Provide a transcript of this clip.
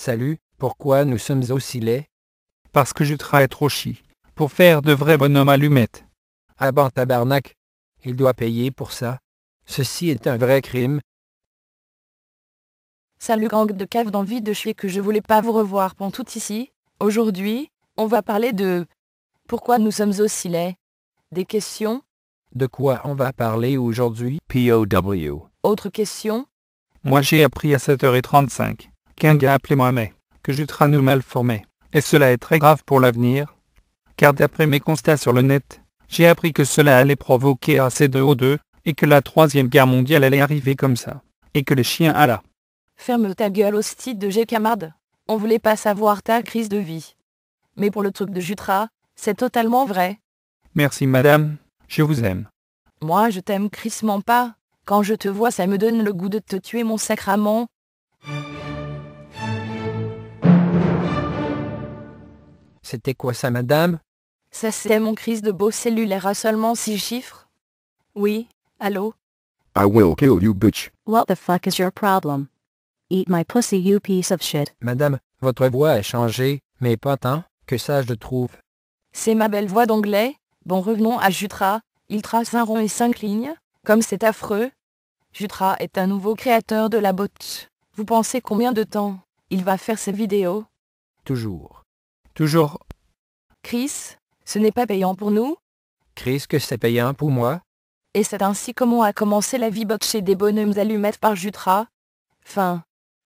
Salut, pourquoi nous sommes aussi laids Parce que je trop chi, pour faire de vrais bonhommes allumettes. Ah ben tabarnak, il doit payer pour ça. Ceci est un vrai crime. Salut gang de cave d'envie de chier que je voulais pas vous revoir tout ici. Aujourd'hui, on va parler de... Pourquoi nous sommes aussi laids Des questions De quoi on va parler aujourd'hui POW. Autre question Moi j'ai appris à 7h35 qu'un gars appelé Mohamed, que Jutra nous mal formé. Et cela est très grave pour l'avenir. Car d'après mes constats sur le net, j'ai appris que cela allait provoquer assez de hauts-deux et que la troisième guerre mondiale allait arriver comme ça. Et que les chiens à Ferme ta gueule hostile de G. On voulait pas savoir ta crise de vie. Mais pour le truc de Jutra, c'est totalement vrai. Merci madame, je vous aime. Moi je t'aime crissement pas. Quand je te vois ça me donne le goût de te tuer mon sacrament, C'était quoi ça, madame Ça, c'est mon crise de beau cellulaire à seulement six chiffres. Oui, allô I will kill you, bitch. What the fuck is your problem Eat my pussy, you piece of shit. Madame, votre voix a changé, mais pas tant, que ça je trouve. C'est ma belle voix d'anglais. Bon, revenons à Jutra. Il trace un rond et cinq lignes. Comme c'est affreux. Jutra est un nouveau créateur de la botte. Vous pensez combien de temps il va faire ses vidéos Toujours. Toujours Chris, ce n'est pas payant pour nous Chris que c'est payant pour moi Et c'est ainsi comment a commencé la vie boxée des bonhommes allumettes par Jutra Fin.